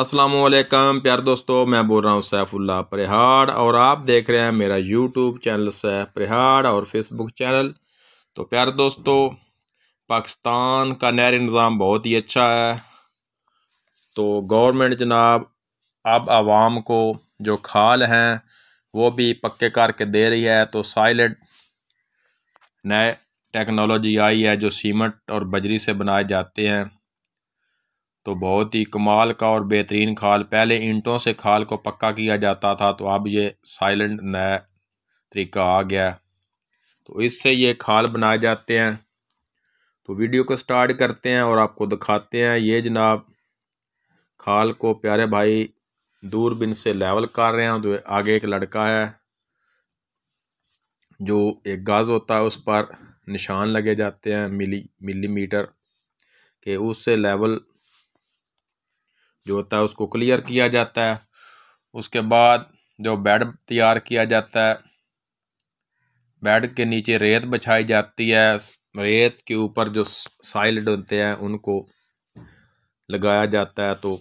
असलम प्यार दोस्तों मैं बोल रहा हूँ सैफुल्ला परिहाड़ और आप देख रहे हैं मेरा यूट्यूब चैनल सैफ परिहाड़ और फेसबुक चैनल तो प्यार दोस्तों पाकिस्तान का नहर निज़ाम बहुत ही अच्छा है तो गवर्नमेंट जनाब अब आवाम को जो खाल हैं वो भी पक्के करके दे रही है तो साइलेंट नए टेक्नोलॉजी आई है जो सीमेंट और बजरी से बनाए जाते हैं तो बहुत ही कमाल का और बेहतरीन खाल पहले ईंटों से खाल को पक्का किया जाता था तो अब ये साइलेंट नया तरीका आ गया तो इससे ये खाल बनाए जाते हैं तो वीडियो को स्टार्ट करते हैं और आपको दिखाते हैं ये जनाब खाल को प्यारे भाई दूरबीन से लेवल कर रहे हैं तो आगे एक लड़का है जो एक गाज होता है उस पर निशान लगे जाते हैं मिली मिलीमीटर के उससे लेवल जो होता है उसको क्लियर किया जाता है उसके बाद जो बेड तैयार किया जाता है बेड के नीचे रेत बिछाई जाती है रेत के ऊपर जो साइलड होते हैं उनको लगाया जाता है तो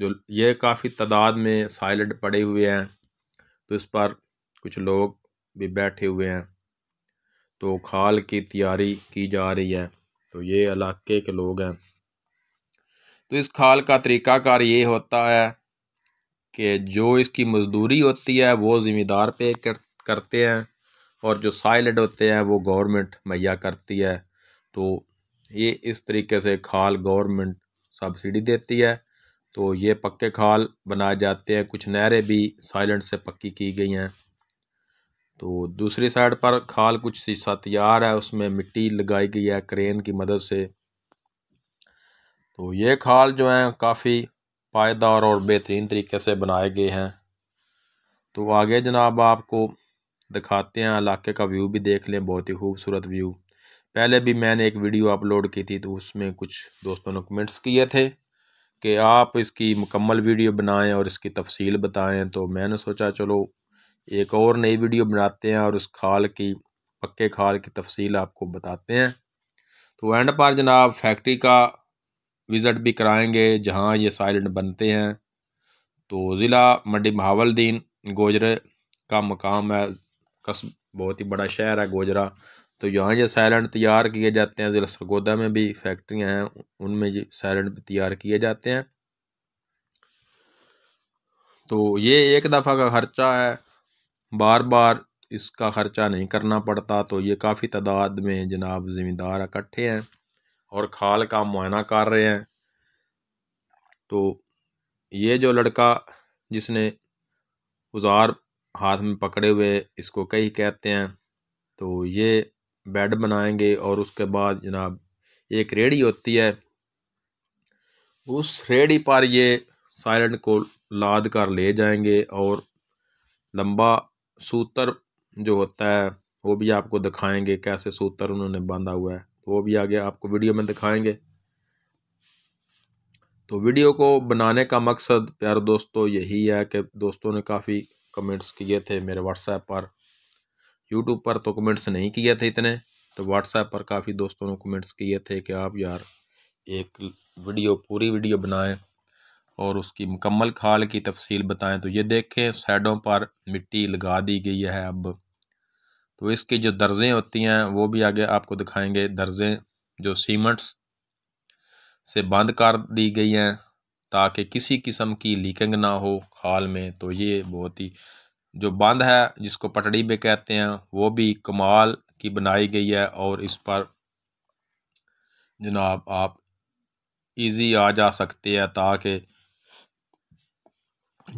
जो ये काफ़ी तादाद में साइलड पड़े हुए हैं तो इस पर कुछ लोग भी बैठे हुए हैं तो खाल की तैयारी की जा रही है तो ये इलाके के लोग हैं तो इस खाल का तरीक़ाकार ये होता है कि जो इसकी मज़दूरी होती है वो ज़िम्मेदार पे कर, करते हैं और जो साइलेड होते हैं वो गवर्नमेंट मुहैया करती है तो ये इस तरीके से खाल गवर्नमेंट सब्सिडी देती है तो ये पक्के खाल बनाए जाते हैं कुछ नहरें भी साइलेंट से पक्की की गई हैं तो दूसरी साइड पर खाल कुछ हिस्सा तैयार है उसमें मिट्टी लगाई गई है क्रेन की मदद से तो ये खाल जो हैं काफ़ी पायदार और बेहतरीन तरीके से बनाए गए हैं तो आगे जनाब आपको दिखाते हैं इलाके का व्यू भी देख लें बहुत ही खूबसूरत व्यू पहले भी मैंने एक वीडियो अपलोड की थी तो उसमें कुछ दोस्तों ने कमेंट्स किए थे कि आप इसकी मुकम्मल वीडियो बनाएं और इसकी तफसील बताएं तो मैंने सोचा चलो एक और नई वीडियो बनाते हैं और उस खाल की पक्के खाल की तफसील आपको बताते हैं तो एंड पर जनाब फैक्ट्री का विज़िट भी कराएंगे जहां ये साइलेंट बनते हैं तो ज़िला मंडी महावलदीन गोजरे का मकाम है कस बहुत ही बड़ा शहर है गोजरा तो यहाँ ये साइलेंट तैयार किए जाते हैं ज़िला सरगोदा में भी फैक्ट्रियाँ हैं उनमें ये साइलेंट तैयार किए जाते हैं तो ये एक दफ़ा का ख़र्चा है बार बार इसका ख़र्चा नहीं करना पड़ता तो ये काफ़ी तादाद में जनाब ज़मींदार इकट्ठे हैं और खाल का मुआयना कर रहे हैं तो ये जो लड़का जिसने उजार हाथ में पकड़े हुए इसको कई कहते हैं तो ये बेड बनाएंगे और उसके बाद जनाब एक रेडी होती है उस रेडी पर ये साइलेंट को लाद कर ले जाएंगे और लंबा सूत्र जो होता है वो भी आपको दिखाएंगे कैसे सूत्र उन्होंने बांधा हुआ है तो वो भी आगे आपको वीडियो में दिखाएंगे तो वीडियो को बनाने का मकसद प्यारे दोस्तों यही है कि दोस्तों ने काफ़ी कमेंट्स किए थे मेरे व्हाट्सएप पर यूट्यूब पर तो कमेंट्स नहीं किए थे इतने तो व्हाट्सएप पर काफ़ी दोस्तों ने कमेंट्स किए थे कि आप यार एक वीडियो पूरी वीडियो बनाएं और उसकी मुकम्मल खाल की तफसील बताएं तो ये देखें साइडों पर मिट्टी लगा दी गई है अब तो इसकी जो दर्जें होती हैं वो भी आगे आपको दिखाएंगे दर्जें जो सीमेंट्स से बंद कर दी गई हैं ताकि किसी किस्म की लीकिंग ना हो खाल में तो ये बहुत ही जो बंद है जिसको पटड़ी भी कहते हैं वो भी कमाल की बनाई गई है और इस पर जनाब आप इजी आ जा सकते हैं ताकि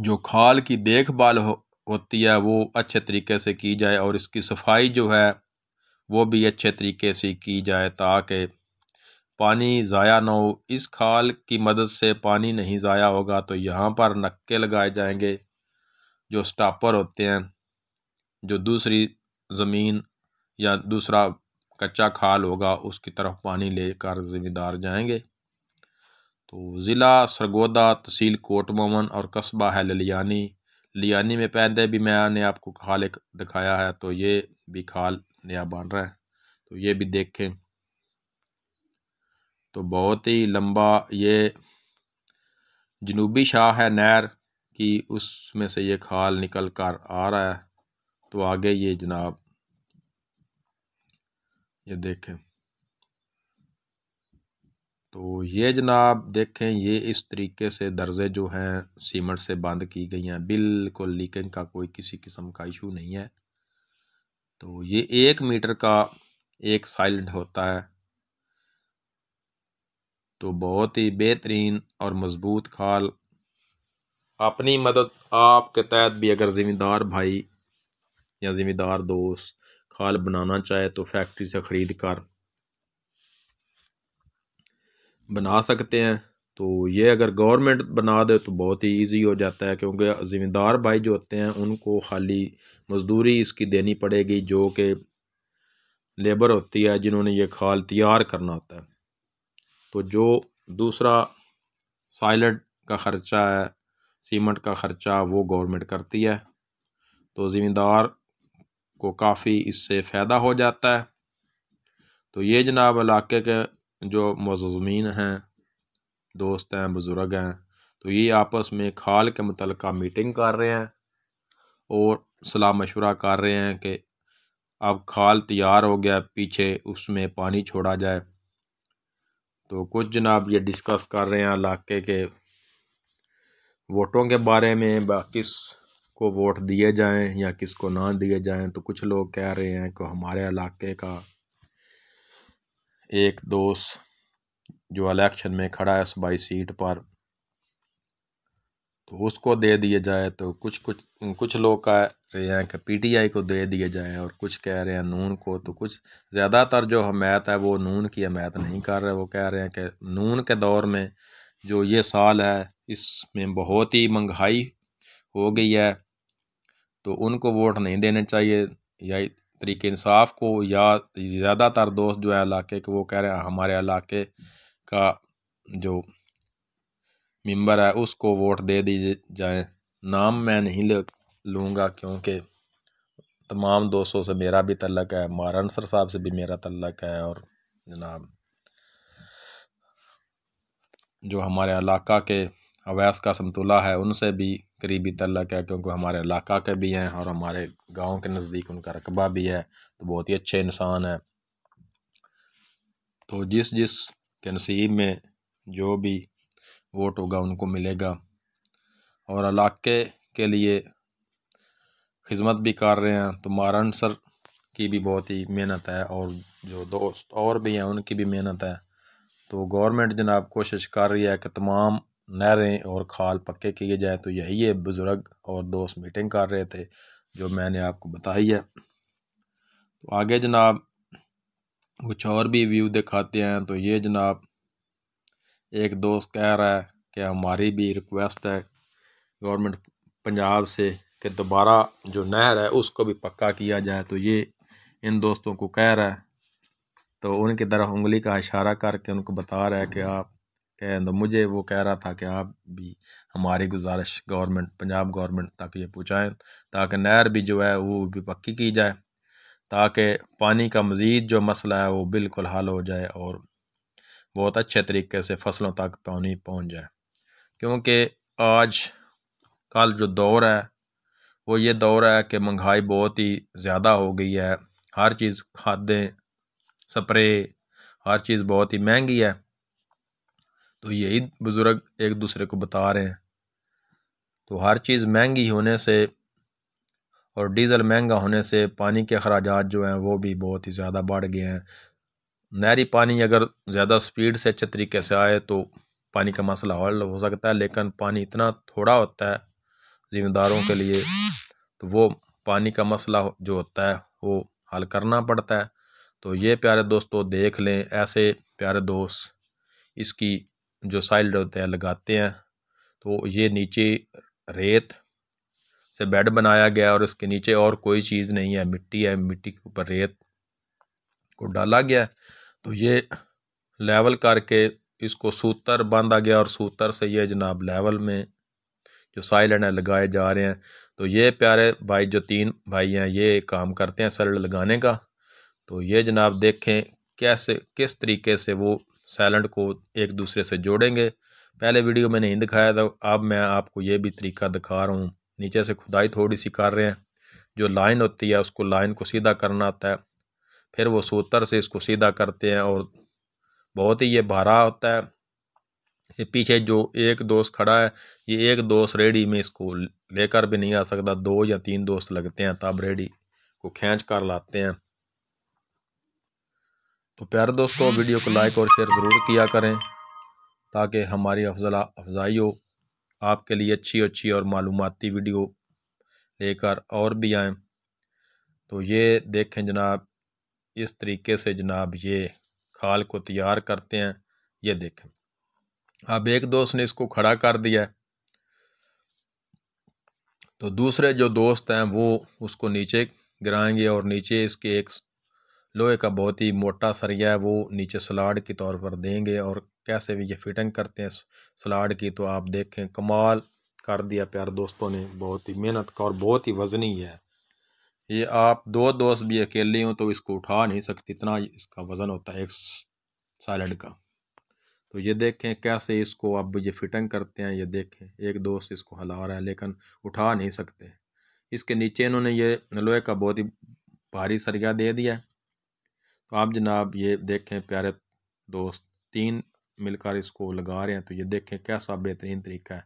जो खाल की देखभाल हो होती है वो अच्छे तरीके से की जाए और इसकी सफाई जो है वो भी अच्छे तरीके से की जाए ताकि पानी ज़ाया ना हो इस खाल की मदद से पानी नहीं ज़ाया होगा तो यहाँ पर नक्के लगाए जाएंगे जो स्टापर होते हैं जो दूसरी ज़मीन या दूसरा कच्चा खाल होगा उसकी तरफ पानी लेकर ज़िम्मेदार जाएंगे तो ज़िला सरगोदा तहसील कोटमोमन और कस्बा है ललियानी लियानी में पहनते भी मैंने आपको खाल एक दिखाया है तो ये भी खाल नया बन रहा है तो ये भी देखें तो बहुत ही लंबा ये जनूबी शाह है नहर की उसमें से ये खाल निकल कर आ रहा है तो आगे ये जनाब ये देखें तो ये जनाब देखें ये इस तरीके से दर्जे जो हैं सीमेंट से बंद की गई हैं बिल्कुल लीकेज का कोई किसी किस्म का इशू नहीं है तो ये एक मीटर का एक साइलेंट होता है तो बहुत ही बेहतरीन और मज़बूत खाल अपनी मदद आपके तहत भी अगर ज़िम्मेदार भाई या ज़िम्मेदार दोस्त खाल बनाना चाहे तो फैक्ट्री से ख़रीद कर बना सकते हैं तो ये अगर गवर्नमेंट बना दे तो बहुत ही इजी हो जाता है क्योंकि ज़िम्मेदार भाई जो होते हैं उनको खाली मजदूरी इसकी देनी पड़ेगी जो कि लेबर होती है जिन्होंने ये खाल तैयार करना होता है तो जो दूसरा साइलेंट का ख़र्चा है सीमेंट का ख़र्चा वो गवर्नमेंट करती है तो ज़िम्मेदार को काफ़ी इससे फ़ायदा हो जाता है तो ये जनाब इलाके के जो मज़मीन हैं दोस्त हैं बुज़ुर्ग हैं तो ये आपस में खाल के मतलब मीटिंग कर रहे हैं और सलाह मशवरा कर रहे हैं कि अब खाल तैयार हो गया पीछे उसमें पानी छोड़ा जाए तो कुछ जनाब ये डिस्कस कर रहे हैं इलाके के वोटों के बारे में किस को वोट दिए जाएं या किसको ना दिए जाएं तो कुछ लोग कह रहे हैं कि हमारे इलाके का एक दोस्त जो इलेक्शन में खड़ा है सबाई सीट पर तो उसको दे दिए जाए तो कुछ कुछ कुछ लोग कह रहे हैं कि पीटीआई को दे दिए जाए और कुछ कह रहे हैं नून को तो कुछ ज़्यादातर जो हमायत है वो नून की हमायत नहीं कर रहे वो कह रहे हैं कि नून के दौर में जो ये साल है इसमें बहुत ही महंगाई हो गई है तो उनको वोट नहीं देने चाहिए या तरीके इंसाफ को या ज़्यादातर दोस्त जो है इलाके के वो कह रहे हैं हमारे इलाके का जो मेंबर है उसको वोट दे दी जाए नाम मैं नहीं लूँगा क्योंकि तमाम दोस्तों से मेरा भी तल्लक है मारान सर साहब से भी मेरा तल्लक है और जनाब जो हमारे इलाका के अवैस का समतुल्ला है उनसे भी करीबी तल्लक है क्योंकि हमारे इलाका के भी हैं और हमारे गांव के नज़दीक उनका रकबा भी है तो बहुत ही अच्छे इंसान हैं तो जिस जिस के नसीब में जो भी वोट होगा उनको मिलेगा और इलाके के लिए खिदमत भी कर रहे हैं तो मारानसर सर की भी बहुत ही मेहनत है और जो दोस्त और भी हैं उनकी भी मेहनत है तो गवर्नमेंट जनाब कोशिश कर रही है कि तमाम नहरें और खाल पक्के किए जाएँ तो यही है बुज़ुर्ग और दोस्त मीटिंग कर रहे थे जो मैंने आपको बताई है तो आगे जनाब कुछ और भी व्यू दिखाते हैं तो ये जनाब एक दोस्त कह रहा है कि हमारी भी रिक्वेस्ट है गवर्नमेंट पंजाब से कि दोबारा जो नहर है उसको भी पक्का किया जाए तो ये इन दोस्तों को कह रहा है तो उनकी तरफ उंगली का इशारा करके उनको बता रहा है कि आप कह मुझे वो कह रहा था कि आप भी हमारी गुजारिश गवर्नमेंट पंजाब गवर्नमेंट तक ये पहुँचाएँ ताकि नहर भी जो है वो भी पक्की की जाए ताकि पानी का मज़ीद जो मसला है वो बिल्कुल हल हो जाए और बहुत अच्छे तरीके से फसलों तक पानी पहुँच जाए क्योंकि आज कल जो दौर है वो ये दौर है कि महंगाई बहुत ही ज़्यादा हो गई है हर चीज़ खादें स्प्रे हर चीज़ बहुत ही महंगी है तो यही बुज़ुर्ग एक दूसरे को बता रहे हैं तो हर चीज़ महंगी होने से और डीज़ल महंगा होने से पानी के अखराज जो हैं वो भी बहुत ही ज़्यादा बढ़ गए हैं नहरी पानी अगर ज़्यादा स्पीड से अच्छे तरीके से आए तो पानी का मसला हल हो सकता है लेकिन पानी इतना थोड़ा होता है ज़िम्मेदारों के लिए तो वो पानी का मसला जो होता है वो हल करना पड़ता है तो ये प्यारे दोस्तों देख लें ऐसे प्यारे दोस्त इसकी जो साइल्ड होते हैं लगाते हैं तो ये नीचे रेत से बेड बनाया गया और इसके नीचे और कोई चीज़ नहीं है मिट्टी है मिट्टी के ऊपर रेत को डाला गया तो ये लेवल करके इसको सूत्र बांधा गया और सूत्र से ये जनाब लेवल में जो साइल है लगाए जा रहे हैं तो ये प्यारे भाई जो तीन भाई हैं ये काम करते हैं सल्ट लगाने का तो ये जनाब देखें कैसे किस तरीके से वो सैलेंट को एक दूसरे से जोड़ेंगे पहले वीडियो में नहीं दिखाया था अब मैं आपको ये भी तरीका दिखा रहा हूँ नीचे से खुदाई थोड़ी सी कर रहे हैं जो लाइन होती है उसको लाइन को सीधा करना आता है फिर वो सूत्र से इसको सीधा करते हैं और बहुत ही ये भारा होता है ये पीछे जो एक दोस्त खड़ा है ये एक दोस्त रेडी में इसको लेकर भी नहीं आ सकता दो या तीन दोस्त लगते हैं तब रेडी को खींच कर लाते हैं तो प्यारे दोस्तों वीडियो को लाइक और शेयर ज़रूर किया करें ताकि हमारी हौसला अफजाई हो आपके लिए अच्छी अच्छी और मालूमती वीडियो लेकर और भी आएँ तो ये देखें जनाब इस तरीके से जनाब ये खाल को तैयार करते हैं ये देखें अब एक दोस्त ने इसको खड़ा कर दिया तो दूसरे जो दोस्त हैं वो उसको नीचे गिराएंगे और नीचे इसके एक लोहे का बहुत ही मोटा सरिया है वो नीचे सलाड के तौर पर देंगे और कैसे भी ये फिटिंग करते हैं सलाड की तो आप देखें कमाल कर दिया प्यार दोस्तों ने बहुत ही मेहनत का और बहुत ही वज़नी है ये आप दो दोस्त भी अकेले हों तो इसको उठा नहीं सकते इतना इसका वज़न होता है एक सैलड का तो ये देखें कैसे इसको अब ये फिटिंग करते हैं ये देखें एक दोस्त इसको हला रहा है लेकिन उठा नहीं सकते इसके नीचे इन्होंने ये लोहे का बहुत ही भारी सरिया दे दिया है तो आप जनाब ये देखें प्यारे दोस्त तीन मिलकर इसको लगा रहे हैं तो ये देखें कैसा बेहतरीन तरीका है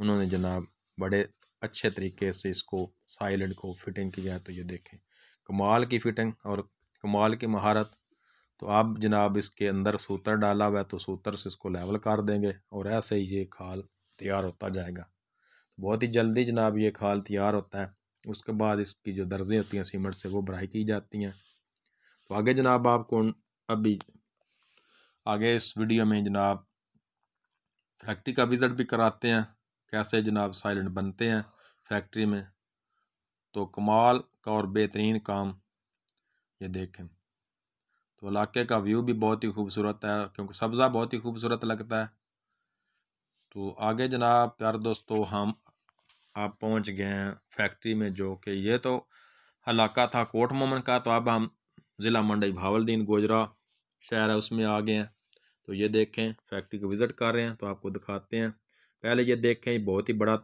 उन्होंने जनाब बड़े अच्छे तरीके से इसको साइलेंट को फिटिंग किया है तो ये देखें कमाल की फ़िटिंग और कमाल की महारत तो आप जनाब इसके अंदर सूतर डाला हुआ है तो सूतर से इसको लेवल कर देंगे और ऐसे ही ये खाल तैयार होता जाएगा तो बहुत ही जल्दी जनाब ये खाल तैयार होता है उसके बाद इसकी जो दर्जें होती हैं सीमेंट से वो बराई की जाती हैं तो आगे जनाब आपको अभी आगे इस वीडियो में जनाब फैक्ट्री का विज़िट भी कराते हैं कैसे जनाब साइलेंट बनते हैं फैक्ट्री में तो कमाल का और बेहतरीन काम ये देखें तो इलाके का व्यू भी बहुत ही खूबसूरत है क्योंकि सब्ज़ा बहुत ही खूबसूरत लगता है तो आगे जनाब प्यार दोस्तों हम आप पहुंच गए हैं फैक्ट्री में जो कि ये तो इलाका था कोट मोमन का तो अब हम ज़िला मंडई भावलदीन गोजरा शहर है उसमें आ गए हैं तो ये देखें फैक्ट्री को विज़िट कर रहे हैं तो आपको दिखाते हैं पहले ये देखें ये बहुत ही बड़ा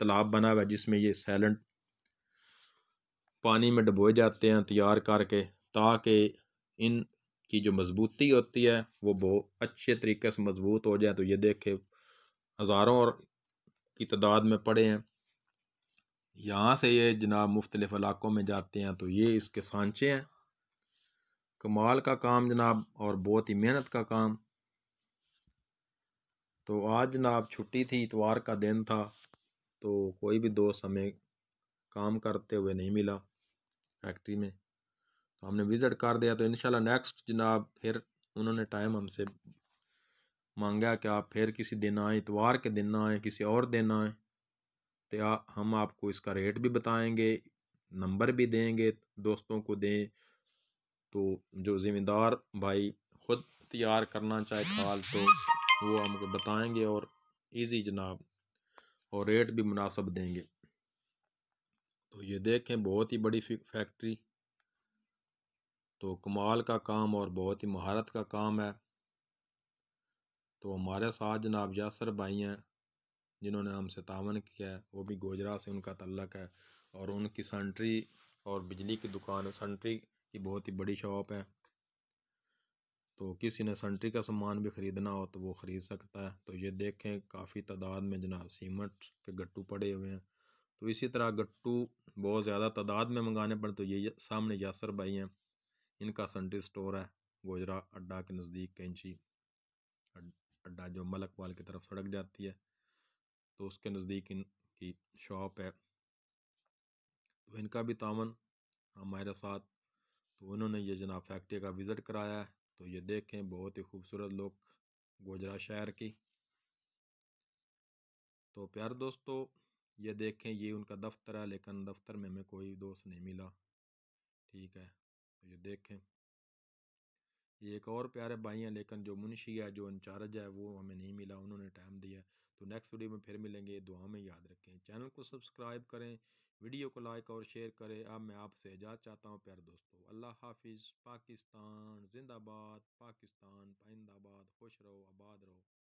तालाब बना हुआ है जिसमें ये सैलेंट पानी में डुबोए जाते हैं तैयार करके ताकि इन की जो मजबूती होती है वो बहुत अच्छे तरीके से मजबूत हो जाए तो ये देखें हज़ारों और की तादाद में पड़े हैं यहाँ से ये जनाब मुख्तलिफ़ इलाक़ों में जाते हैं तो ये इसके सांचे हैं कमाल का काम जनाब और बहुत ही मेहनत का काम तो आज जनाब छुट्टी थी इतवार का दिन था तो कोई भी दोस्त हमें काम करते हुए नहीं मिला फैक्ट्री में तो हमने विज़िट कर दिया तो इंशाल्लाह नेक्स्ट जनाब फिर उन्होंने टाइम हमसे मांगा कि आप फिर किसी दिन आए इतवार के दिन आए किसी और दिन आए तो हम आपको इसका रेट भी बताएंगे नंबर भी देंगे दोस्तों को दें तो जो ज़िम्मेदार भाई ख़ुद तैयार करना चाहे खाल तो वो हमको बताएंगे और इजी जनाब और रेट भी मुनासब देंगे तो ये देखें बहुत ही बड़ी फैक्ट्री तो कमाल का काम और बहुत ही महारत का काम है तो हमारे साथ जनाब यासर भाई हैं जिन्होंने हमसे तावन किया है वो भी गोजरा से उनका तल्लक है और उनकी सेंट्री और बिजली की दुकान सेंट्री कि बहुत ही बड़ी शॉप है तो किसी ने संटरी का सामान भी ख़रीदना हो तो वो ख़रीद सकता है तो ये देखें काफ़ी तादाद में जनाब सीमेंट के गट्टू पड़े हुए हैं तो इसी तरह गट्टू बहुत ज़्यादा तादाद में मंगाने पड़े तो ये सामने यासर भाई हैं इनका सेंट्री स्टोर है गोजरा अड्डा के नज़दीक कैंची अड्डा जो मलकवाल की तरफ सड़क जाती है तो उसके नज़दीक इनकी शॉप है तो इनका भी तावन हमारे साथ तो उन्होंने ये जनाब फैक्ट्री का विज़िट कराया तो ये देखें बहुत ही खूबसूरत लुक गोजरा शहर की तो प्यार दोस्तों ये देखें ये उनका दफ्तर है लेकिन दफ्तर में हमें कोई दोस्त नहीं मिला ठीक है तो ये देखें ये एक और प्यारे भाई हैं लेकिन जो मुंशी है जो इंचार्ज है वो हमें नहीं मिला उन्होंने टाइम दिया तो नेक्स्ट वीडियो में फिर मिलेंगे दुआ में याद रखें चैनल को सब्सक्राइब करें वीडियो को लाइक और शेयर करें अब मैं आपसे इजाज़ चाहता हूँ प्यार दोस्तों अल्लाह हाफिज़ पाकिस्तान जिंदाबाद पाकिस्तान पाइंदाबाद खुश रहो आबाद रहो